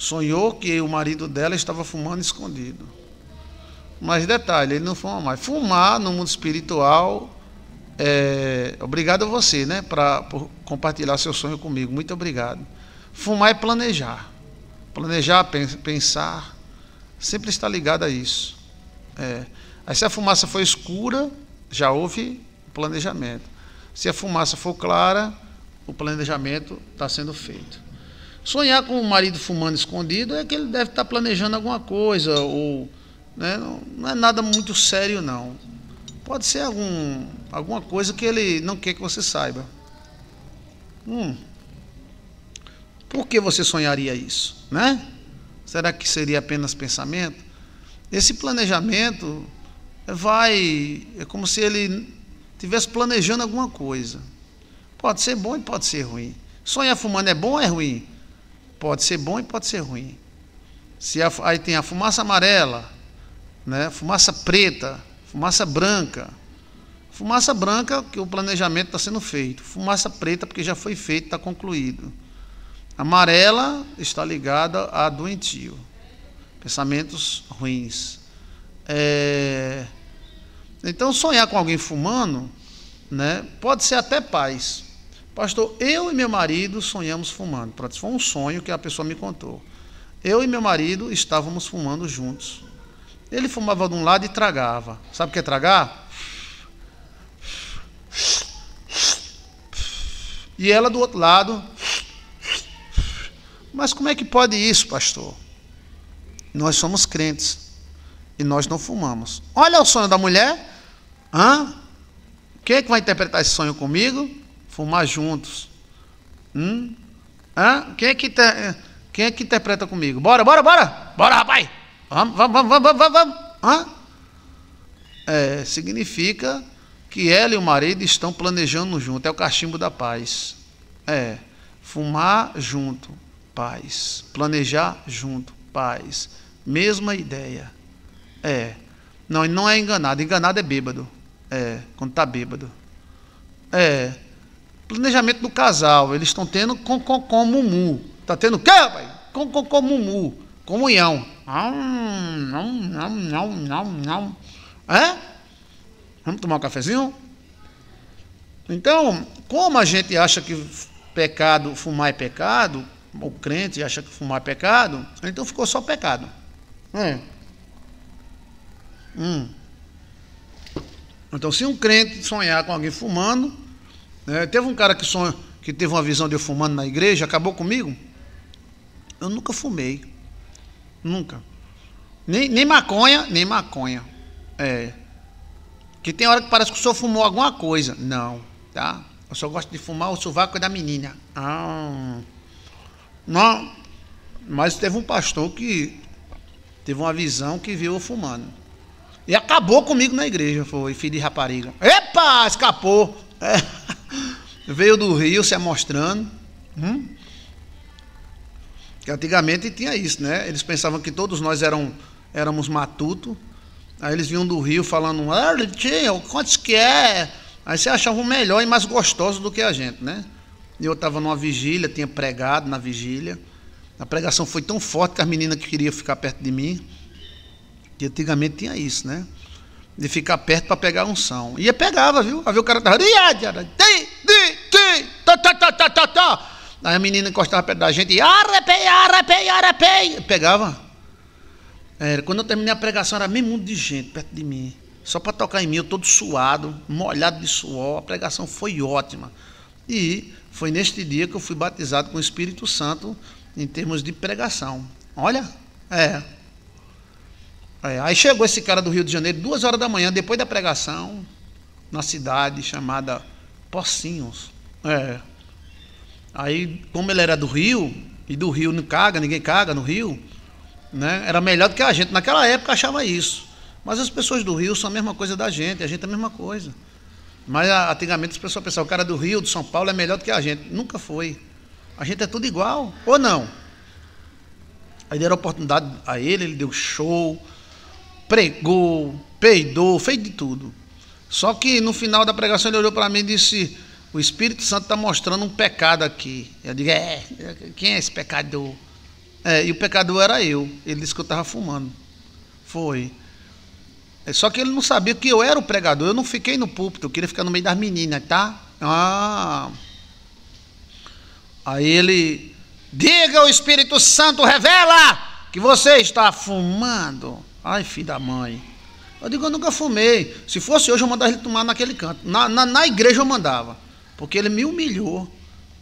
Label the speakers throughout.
Speaker 1: sonhou que o marido dela estava fumando escondido. Mas detalhe, ele não fuma mais. Fumar no mundo espiritual é... Obrigado a você, né? Pra, por compartilhar seu sonho comigo. Muito obrigado. Fumar é planejar. Planejar, pensar. Sempre está ligado a isso. É. Aí se a fumaça for escura, já houve planejamento. Se a fumaça for clara, o planejamento está sendo feito. Sonhar com o marido fumando escondido é que ele deve estar tá planejando alguma coisa, ou né, não é nada muito sério, não. Pode ser algum, alguma coisa que ele não quer que você saiba. Hum. Por que você sonharia isso, né? Será que seria apenas pensamento? Esse planejamento vai é como se ele tivesse planejando alguma coisa. Pode ser bom e pode ser ruim. Sonhar fumando é bom ou é ruim? Pode ser bom e pode ser ruim. Se a, aí tem a fumaça amarela, né? fumaça preta, fumaça branca. Fumaça branca, que o planejamento está sendo feito. Fumaça preta, porque já foi feito, está concluído. Amarela está ligada a doentio. Pensamentos ruins. É... Então, sonhar com alguém fumando né, pode ser até paz. Pastor, eu e meu marido sonhamos fumando. Pronto, isso foi um sonho que a pessoa me contou. Eu e meu marido estávamos fumando juntos. Ele fumava de um lado e tragava. Sabe o que é tragar? E ela do outro lado. Mas como é que pode isso, pastor? Nós somos crentes e nós não fumamos. Olha o sonho da mulher. Hã? Quem é que vai interpretar esse sonho comigo? fumar juntos. Hum? Hã? Quem é que, te... Quem é que interpreta comigo? Bora, bora, bora! Bora, rapaz! Vamos, vamos, vamos, vamos, vamos! vamos. Hã? É, significa que ela e o marido estão planejando junto. É o cachimbo da paz. É. Fumar junto, paz. Planejar junto, paz. Mesma ideia. É. Não, não é enganado. Enganado é bêbado. É, quando está bêbado. É. Planejamento do casal. Eles estão tendo com, com, com mumu. Tá tendo o quê, Com, com, com mumu. Comunhão. Não, não, não, não, não. É? Vamos tomar um cafezinho? Então, como a gente acha que pecado, fumar é pecado, o crente acha que fumar é pecado, então ficou só pecado. É. Hum. Então, se um crente sonhar com alguém fumando, é, teve um cara que sonha, que teve uma visão de eu fumando na igreja, acabou comigo. Eu nunca fumei. Nunca. Nem, nem maconha, nem maconha. É. Que tem hora que parece que o senhor fumou alguma coisa. Não, tá? Eu só gosto de fumar o sovaco é da menina. Ah. Não. Mas teve um pastor que teve uma visão que viu eu fumando. E acabou comigo na igreja, foi filho de rapariga. Epa, escapou. É veio do Rio se amostrando. Hum? Que antigamente tinha isso, né? Eles pensavam que todos nós eram, éramos matuto. Aí eles vinham do Rio falando, ah, tio, quantos que é? Aí você achava melhor e mais gostoso do que a gente, né? eu estava numa vigília, tinha pregado na vigília. A pregação foi tão forte que as meninas que queriam ficar perto de mim. E antigamente tinha isso, né? De ficar perto para pegar unção. E pegava, viu? Aí o cara estava. Iá, iá, que, tá, tá, tá, tá, tá, Aí a menina encostava perto da gente e arrepei, arrepei, arrepei. Pegava. Era, quando eu terminei a pregação, era meio mundo de gente perto de mim. Só para tocar em mim, eu todo suado, molhado de suor. A pregação foi ótima. E foi neste dia que eu fui batizado com o Espírito Santo em termos de pregação. Olha, é. é. Aí chegou esse cara do Rio de Janeiro, duas horas da manhã, depois da pregação, na cidade chamada Pocinhos. É. Aí, como ele era do Rio, e do Rio não caga, ninguém caga no Rio, né? Era melhor do que a gente. Naquela época achava isso. Mas as pessoas do Rio são a mesma coisa da gente, a gente é a mesma coisa. Mas antigamente as pessoas pensavam, o cara do Rio, de São Paulo é melhor do que a gente. Nunca foi. A gente é tudo igual, ou não? Aí deram oportunidade a ele, ele deu show, pregou, peidou, fez de tudo. Só que no final da pregação ele olhou para mim e disse: o Espírito Santo está mostrando um pecado aqui. Eu digo, é, quem é esse pecador? É, e o pecador era eu. Ele disse que eu estava fumando. Foi. É, só que ele não sabia que eu era o pregador. Eu não fiquei no púlpito, eu queria ficar no meio das meninas, tá? Ah. Aí ele, diga o Espírito Santo, revela que você está fumando. Ai, filho da mãe. Eu digo, eu nunca fumei. Se fosse hoje, eu mandava ele tomar naquele canto. Na, na, na igreja eu mandava. Porque ele me humilhou.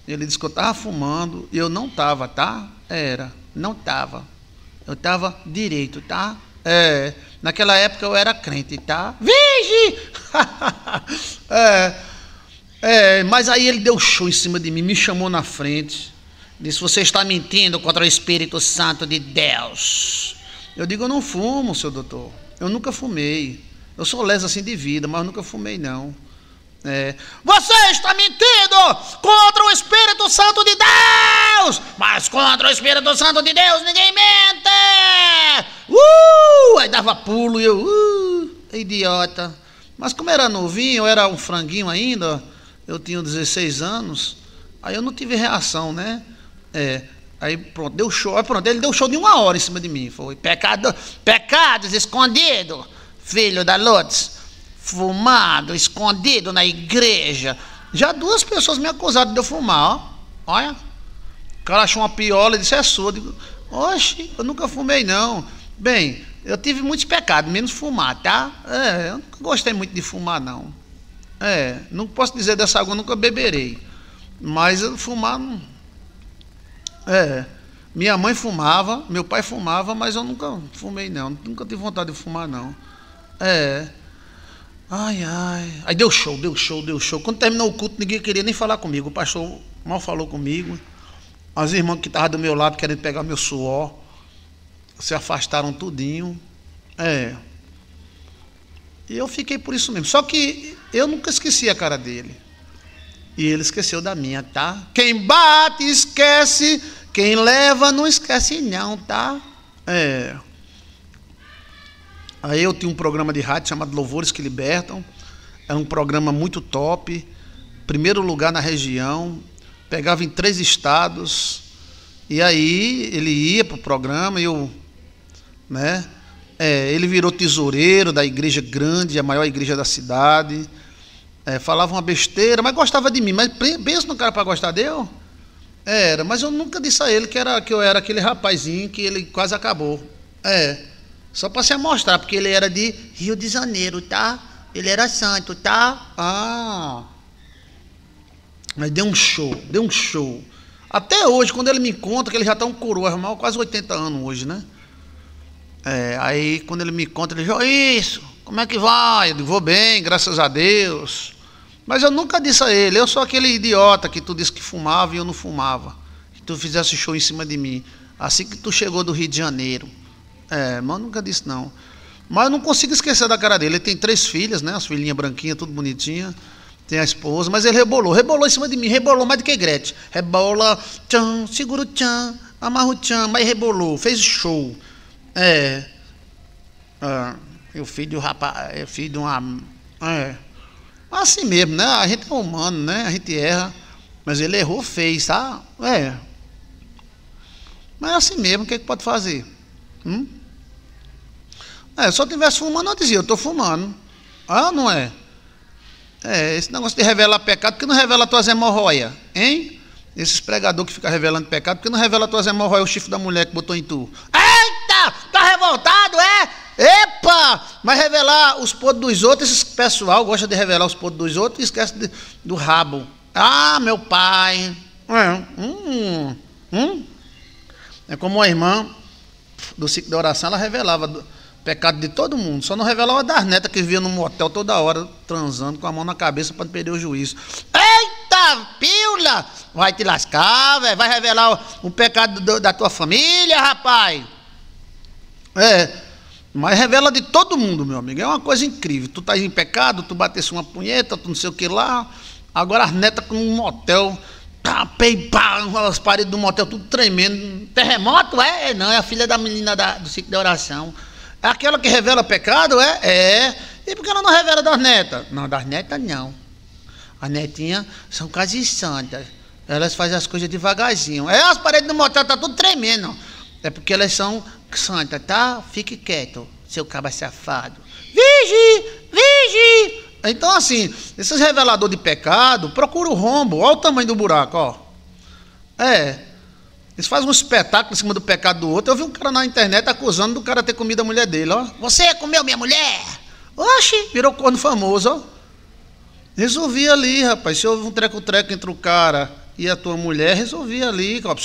Speaker 1: Ele disse que eu estava fumando e eu não estava, tá? Era, não estava. Eu estava direito, tá? É, naquela época eu era crente, tá? Vige! é, é, mas aí ele deu show em cima de mim, me chamou na frente. Disse: Você está mentindo contra o Espírito Santo de Deus. Eu digo: Eu não fumo, seu doutor. Eu nunca fumei. Eu sou lesa assim de vida, mas nunca fumei, não. É. Você está mentindo contra o Espírito Santo de Deus, mas contra o Espírito Santo de Deus ninguém mente. Uh! Aí dava pulo e eu, uh, é idiota. Mas como era novinho, eu era um franguinho ainda, eu tinha 16 anos, aí eu não tive reação, né? É, aí pronto, deu show, aí pronto, ele deu show de uma hora em cima de mim. Foi pecado, pecados escondido, filho da Lotus fumado escondido na igreja. Já duas pessoas me acusaram de eu fumar, ó. Olha. O cara achou uma piola e disse, é sua. Eu digo, oxe, eu nunca fumei, não. Bem, eu tive muitos pecados, menos fumar, tá? É, eu nunca gostei muito de fumar, não. É, não posso dizer dessa água, nunca beberei. Mas eu fumar não. É. Minha mãe fumava, meu pai fumava, mas eu nunca fumei, não. Nunca tive vontade de fumar, não. É. Ai, ai. Aí deu show, deu show, deu show. Quando terminou o culto, ninguém queria nem falar comigo. O pastor mal falou comigo. As irmãs que estavam do meu lado querendo pegar meu suor se afastaram tudinho. É. E eu fiquei por isso mesmo. Só que eu nunca esqueci a cara dele. E ele esqueceu da minha, tá? Quem bate esquece, quem leva não esquece não, tá? É. Aí eu tinha um programa de rádio chamado Louvores que Libertam. É um programa muito top. Primeiro lugar na região. Pegava em três estados. E aí ele ia para o programa e eu. Né? É, ele virou tesoureiro da igreja grande, a maior igreja da cidade. É, falava uma besteira, mas gostava de mim. Mas pensa no cara para gostar de eu? Era, mas eu nunca disse a ele que, era, que eu era aquele rapazinho que ele quase acabou. É. Só para se mostrar, porque ele era de Rio de Janeiro, tá? Ele era santo, tá? Ah. Mas deu um show, deu um show. Até hoje, quando ele me conta, que ele já tá um coroa, irmão, quase 80 anos hoje, né? É, aí quando ele me conta, ele diz, oh, isso, como é que vai? Eu digo, vou bem, graças a Deus. Mas eu nunca disse a ele, eu sou aquele idiota que tu disse que fumava e eu não fumava. Que tu fizesse show em cima de mim. Assim que tu chegou do Rio de Janeiro. É, mas nunca disse não. Mas eu não consigo esquecer da cara dele. Ele tem três filhas, né? As filhinhas branquinhas, tudo bonitinha. Tem a esposa, mas ele rebolou. Rebolou em cima de mim, rebolou mais do que Gretchen. Rebola, tchan, seguro tchan, o tchan, mas rebolou, fez show. É. é ah, eu filho de um rapaz, eu é, filho de uma. É. Assim mesmo, né? A gente é humano, né? A gente erra. Mas ele errou, fez, tá? É. Mas é assim mesmo, o que, é que pode fazer? Hum? É, se eu estivesse fumando, eu dizia, eu estou fumando. Ah, não é? É, esse negócio de revelar pecado, que não revela tuas hemorroias, hein? Esses pregador que fica revelando pecado, que não revela tuas hemorroias, o chifre da mulher que botou em tu. Eita, tá revoltado, é? Epa! Mas revelar os podres dos outros, esse pessoal gosta de revelar os podres dos outros e esquece de, do rabo. Ah, meu pai. É, hum, hum. é como a irmã do ciclo da oração, ela revelava Pecado de todo mundo. Só não revelava das netas que vivia no motel toda hora, transando com a mão na cabeça para perder o juízo. Eita, pila! Vai te lascar, velho. Vai revelar o, o pecado do, da tua família, rapaz. É. Mas revela de todo mundo, meu amigo. É uma coisa incrível. Tu estás em pecado, tu batesse uma punheta, tu não sei o que lá. Agora as netas com um motel. Pá, tá, pá, as paredes do motel tudo tremendo. Terremoto? É? Não, é a filha da menina da, do ciclo da oração. Aquela que revela pecado, é? É. E por que ela não revela das netas? Não, das netas não. As netinhas são quase santas. Elas fazem as coisas devagarzinho. É, as paredes do motel tá tudo tremendo. É porque elas são santas, tá? Fique quieto, seu caba safado. Vigi! Vigi! Então, assim, esses reveladores de pecado, procura o rombo. Olha o tamanho do buraco, ó. É, eles fazem um espetáculo em cima do pecado do outro. Eu vi um cara na internet acusando do cara ter comido a mulher dele. Ó. Você comeu minha mulher? Oxe, virou corno famoso. Ó. Resolvi ali, rapaz. Se houve um treco-treco entre o cara e a tua mulher, resolvi ali. Ó.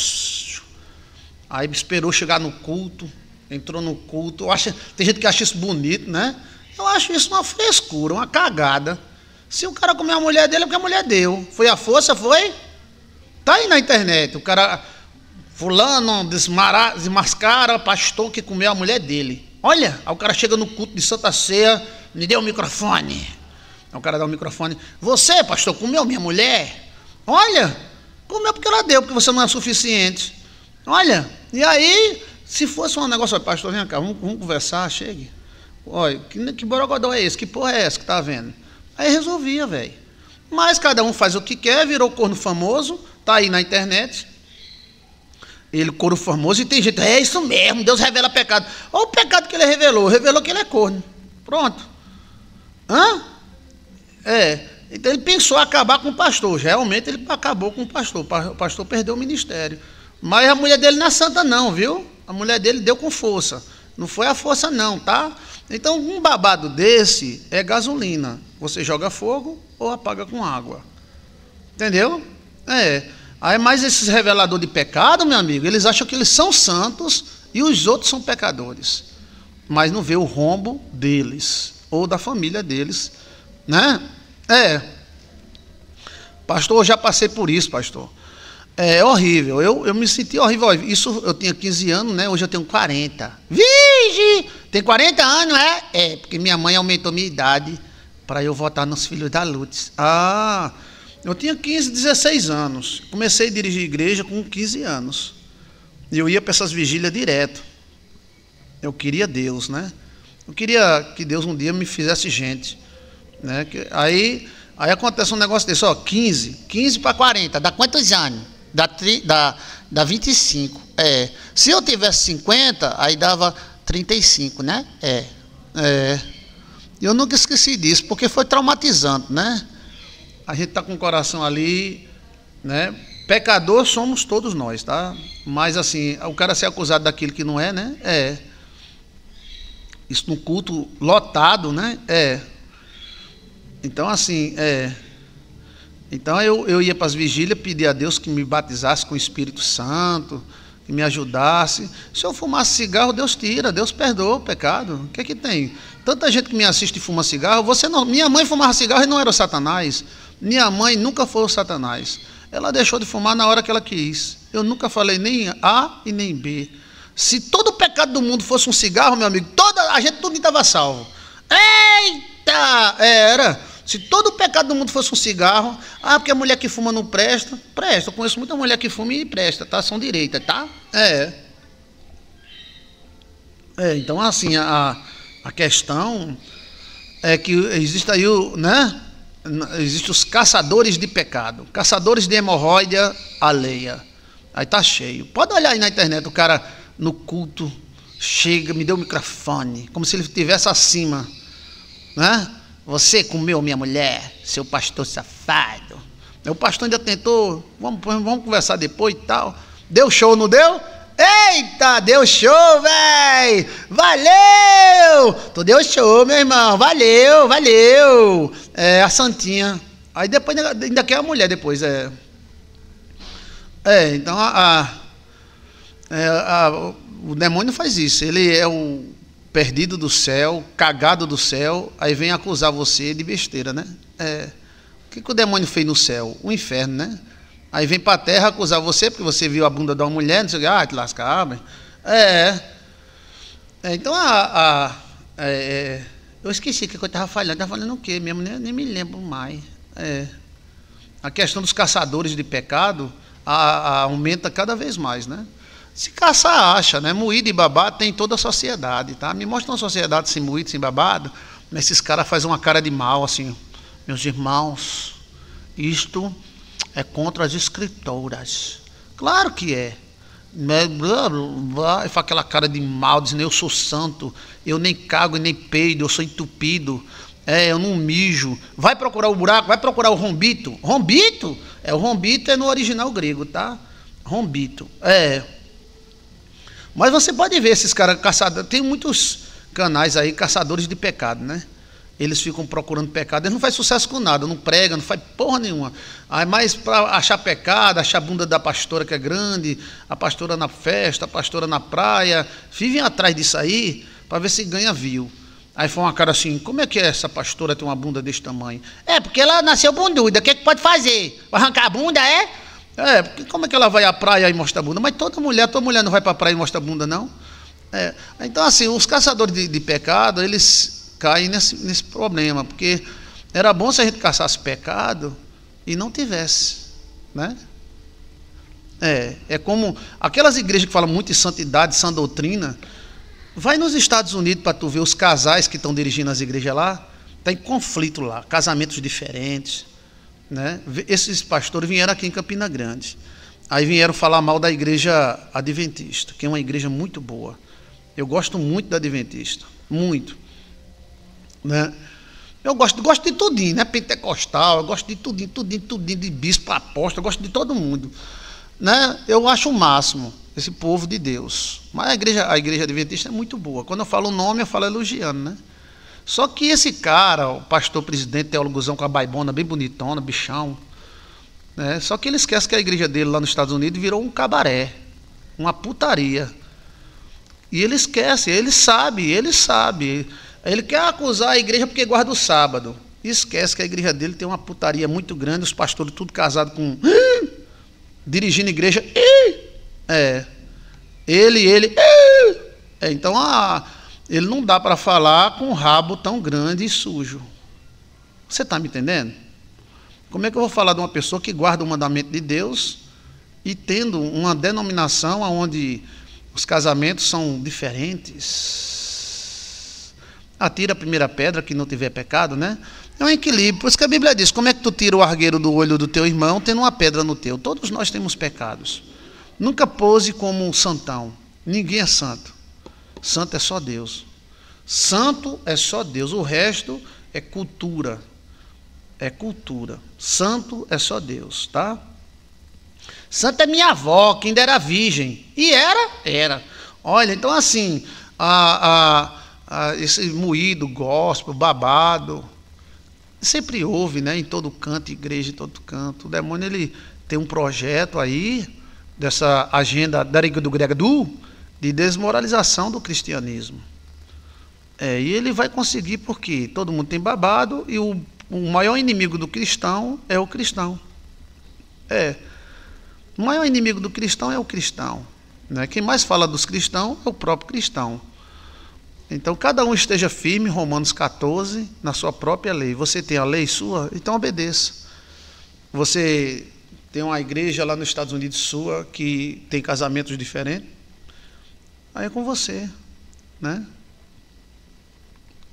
Speaker 1: Aí esperou chegar no culto, entrou no culto. Eu acho, tem gente que acha isso bonito, né? Eu acho isso uma frescura, uma cagada. Se o cara comeu a mulher dele, é porque a mulher deu. Foi a força, foi? Tá aí na internet. O cara Fulano desmara, desmascara pastor que comeu a mulher dele. Olha, aí o cara chega no culto de Santa Ceia, me deu um o microfone. Aí o cara dá o um microfone. Você, pastor, comeu minha mulher? Olha, comeu porque ela deu, porque você não é suficiente. Olha, e aí, se fosse um negócio, pastor, vem cá, vamos, vamos conversar, chegue. Olha, que, que é esse? Que porra é essa que tá vendo? Aí resolvia, velho. Mas cada um faz o que quer, virou corno famoso, tá aí na internet. Ele couro formoso e tem gente, é isso mesmo, Deus revela pecado. Olha o pecado que ele revelou, revelou que ele é corno. Pronto. Hã? É. Então ele pensou acabar com o pastor. Realmente ele acabou com o pastor. O pastor perdeu o ministério. Mas a mulher dele não é santa, não, viu? A mulher dele deu com força. Não foi a força, não, tá? Então, um babado desse é gasolina. Você joga fogo ou apaga com água. Entendeu? É. Aí, ah, é mas esses reveladores de pecado, meu amigo, eles acham que eles são santos e os outros são pecadores. Mas não vê o rombo deles, ou da família deles. Né? É. Pastor, eu já passei por isso, pastor. É, é horrível. Eu, eu me senti horrível. Isso eu tinha 15 anos, né? Hoje eu tenho 40. Vige! Tem 40 anos, é? É, porque minha mãe aumentou minha idade para eu votar nos filhos da Lutz. Ah! Eu tinha 15, 16 anos. Comecei a dirigir igreja com 15 anos. E eu ia para essas vigílias direto. Eu queria Deus, né? Eu queria que Deus um dia me fizesse gente. Né? Aí, aí acontece um negócio desse, ó, 15, 15 para 40, dá quantos anos? Dá, tri, dá, dá 25. É. Se eu tivesse 50, aí dava 35, né? É. É. Eu nunca esqueci disso, porque foi traumatizante, né? a gente está com o coração ali, né? Pecador somos todos nós, tá? Mas assim, o cara ser acusado daquilo que não é, né? É. Isso num culto lotado, né? É. Então, assim, é. Então eu, eu ia para as vigílias pedir a Deus que me batizasse com o Espírito Santo, que me ajudasse. Se eu fumasse cigarro, Deus tira, Deus perdoa o pecado. O que é que tem? Tanta gente que me assiste e fuma cigarro, você não, minha mãe fumava cigarro e não era o Satanás. Minha mãe nunca foi o Satanás. Ela deixou de fumar na hora que ela quis. Eu nunca falei nem A e nem B. Se todo o pecado do mundo fosse um cigarro, meu amigo, toda a gente tudo estava salvo. Eita! É, era. Se todo o pecado do mundo fosse um cigarro, ah, porque a mulher que fuma não presta. Presta, eu conheço muita mulher que fuma e presta, tá? São direita, tá? É. É, então assim, a, a questão é que existe aí o, né? Existem os caçadores de pecado, caçadores de hemorroida alheia. Aí tá cheio. Pode olhar aí na internet, o cara no culto chega, me deu o microfone, como se ele estivesse acima, né? Você comeu minha mulher, seu pastor safado. O pastor ainda tentou, vamos, vamos conversar depois e tal. Deu show, não deu? Eita, deu show, véi! Valeu! Tu deu show, meu irmão. Valeu, valeu. É, a Santinha. Aí depois ainda quer a mulher depois, é. É, então a, a, é, a, o demônio faz isso. Ele é o perdido do céu, cagado do céu, aí vem acusar você de besteira, né? É. O que, que o demônio fez no céu? O inferno, né? Aí vem para a terra acusar você, porque você viu a bunda de uma mulher, não sei o ah, que, ah, te lascar, É. é. Então, a, a é, é eu esqueci o que eu estava falando. Estava falando o quê mesmo? Nem, né? nem me lembro mais. É. A questão dos caçadores de pecado a, a, aumenta cada vez mais, né? Se caçar, acha, né? Moído e babado tem toda a sociedade, tá? Me mostra uma sociedade sem moído, sem babado, mas esses caras fazem uma cara de mal, assim. Meus irmãos, isto é contra as escritoras. Claro que é. E né? faz aquela cara de mal, dizendo eu sou santo, eu nem cago e nem peido, eu sou entupido, é, eu não mijo. Vai procurar o buraco, vai procurar o rombito. Rombito? É, o rombito é no original grego, tá? Rombito. É. Mas você pode ver esses caras caçadores, tem muitos canais aí, caçadores de pecado, né? Eles ficam procurando pecado. Eles não faz sucesso com nada, não prega, não faz porra nenhuma. Aí mais para achar pecado, achar a bunda da pastora que é grande, a pastora na festa, a pastora na praia. Vivem atrás disso aí para ver se ganha view. Aí foi uma cara assim, como é que é essa pastora tem uma bunda desse tamanho? É, porque ela nasceu bunduda, o que, é que pode fazer? Vai arrancar a bunda, é? É, porque como é que ela vai à praia e mostra a bunda? Mas toda mulher, toda mulher não vai para a praia e mostra a bunda, não? É, então assim, os caçadores de, de pecado, eles e nesse, nesse problema, porque era bom se a gente caçasse pecado e não tivesse, né? É, é como aquelas igrejas que falam muito de santidade, sã doutrina. Vai nos Estados Unidos para tu ver os casais que estão dirigindo as igrejas lá, está em conflito lá, casamentos diferentes. Né? Esses pastores vieram aqui em Campina Grande. Aí vieram falar mal da igreja adventista, que é uma igreja muito boa. Eu gosto muito da adventista, muito. Né? Eu gosto, gosto de tudinho, né? Pentecostal, eu gosto de tudinho, tudinho, tudinho, de bispo, apóstolo, eu gosto de todo mundo. Né? Eu acho o máximo esse povo de Deus. Mas a igreja, a igreja adventista é muito boa. Quando eu falo o nome, eu falo elogiando, né? Só que esse cara, o pastor presidente, teólogozão com a baibona bem bonitona, bichão, né? Só que ele esquece que a igreja dele lá nos Estados Unidos virou um cabaré, uma putaria. E ele esquece, ele sabe, ele sabe ele quer acusar a igreja porque guarda o sábado. Esquece que a igreja dele tem uma putaria muito grande, os pastores tudo casados com. dirigindo igreja. É. Ele, ele. É, então, ah, ele não dá para falar com um rabo tão grande e sujo. Você está me entendendo? Como é que eu vou falar de uma pessoa que guarda o mandamento de Deus e tendo uma denominação onde os casamentos são diferentes? Atira a primeira pedra que não tiver pecado, né? É um equilíbrio. Por isso que a Bíblia diz: como é que tu tira o argueiro do olho do teu irmão tendo uma pedra no teu? Todos nós temos pecados. Nunca pose como um santão. Ninguém é santo. Santo é só Deus. Santo é só Deus. O resto é cultura. É cultura. Santo é só Deus, tá? Santa é minha avó, que ainda era virgem. E era? Era. Olha, então assim, a, a ah, esse moído, gospel, babado. Sempre houve, né? Em todo canto, igreja, em todo canto. O demônio ele tem um projeto aí dessa agenda da do Gregadu de desmoralização do cristianismo. É, e ele vai conseguir porque todo mundo tem babado e o, o maior inimigo do cristão é o cristão. É. O maior inimigo do cristão é o cristão. Né? Quem mais fala dos cristãos é o próprio cristão. Então, cada um esteja firme, Romanos 14, na sua própria lei. Você tem a lei sua? Então obedeça. Você tem uma igreja lá nos Estados Unidos sua que tem casamentos diferentes? Aí é com você, né?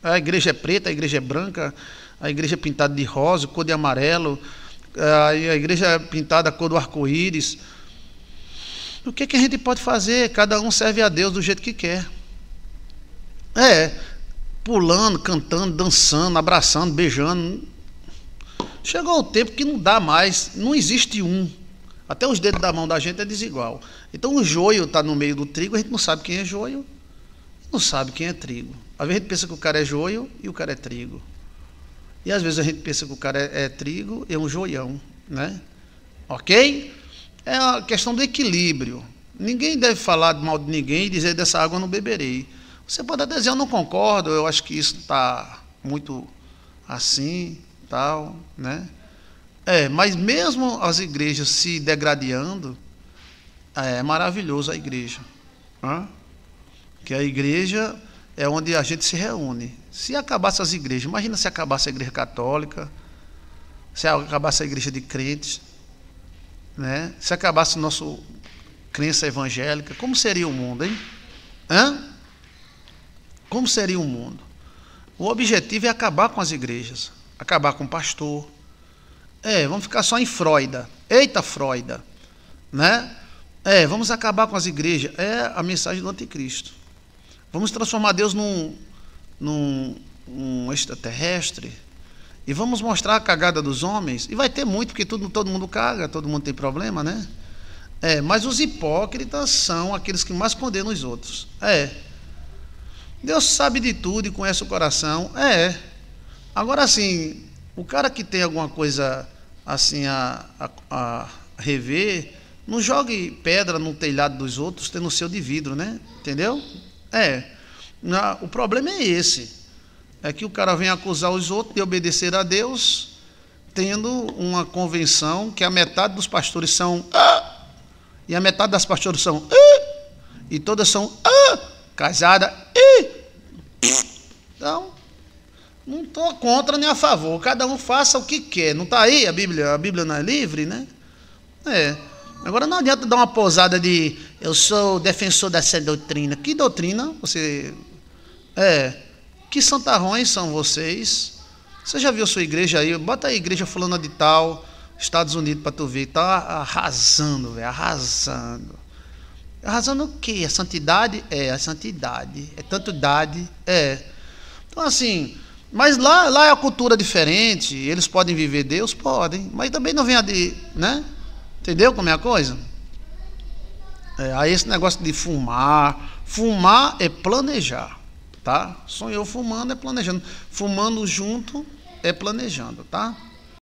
Speaker 1: A igreja é preta, a igreja é branca, a igreja é pintada de rosa, cor de amarelo, a igreja é pintada cor do arco-íris. O que, é que a gente pode fazer? Cada um serve a Deus do jeito que quer. É, pulando, cantando, dançando, abraçando, beijando. Chegou o tempo que não dá mais, não existe um. Até os dedos da mão da gente é desigual. Então o joio está no meio do trigo, a gente não sabe quem é joio, não sabe quem é trigo. Às vezes a gente pensa que o cara é joio e o cara é trigo. E às vezes a gente pensa que o cara é, é trigo e é um joião, né? Ok? É a questão do equilíbrio. Ninguém deve falar mal de ninguém e dizer dessa água eu não beberei. Você pode até dizer, eu não concordo, eu acho que isso está muito assim, tal, né? É, mas mesmo as igrejas se degradando, é, é maravilhoso a igreja. Né? Que a igreja é onde a gente se reúne. Se acabasse as igrejas, imagina se acabasse a igreja católica, se acabasse a igreja de crentes, né? se acabasse a nossa crença evangélica, como seria o mundo, hein? Hã? Como seria o mundo? O objetivo é acabar com as igrejas, acabar com o pastor. É, vamos ficar só em Freuda. Eita Freuda, né? É, vamos acabar com as igrejas. É a mensagem do anticristo. Vamos transformar Deus num, num um extraterrestre e vamos mostrar a cagada dos homens. E vai ter muito, porque tudo, todo mundo caga, todo mundo tem problema, né? É, mas os hipócritas são aqueles que mais condenam os outros. É. Deus sabe de tudo e conhece o coração. É. Agora sim, o cara que tem alguma coisa assim a, a, a, rever, não jogue pedra no telhado dos outros tendo o seu de vidro, né? Entendeu? É. O problema é esse. É que o cara vem acusar os outros de obedecer a Deus, tendo uma convenção que a metade dos pastores são ah! e a metade das pastores são ah! e todas são ah! casada então, não estou contra nem a favor. Cada um faça o que quer. Não está aí a Bíblia? A Bíblia não é livre, né? É. Agora não adianta dar uma pousada de eu sou defensor dessa doutrina. Que doutrina você. É. Que santarrões são vocês? Você já viu sua igreja aí? Bota aí, igreja fulana de tal, Estados Unidos para tu ver. está arrasando, velho. Arrasando. Arrasando o quê? A santidade? É, a santidade. É tanto idade. É. Então, assim, mas lá, lá é a cultura diferente, eles podem viver Deus? Podem, mas também não vem a de. Né? Entendeu como é a coisa? É, aí esse negócio de fumar. Fumar é planejar, tá? Sonhou fumando é planejando. Fumando junto é planejando, tá?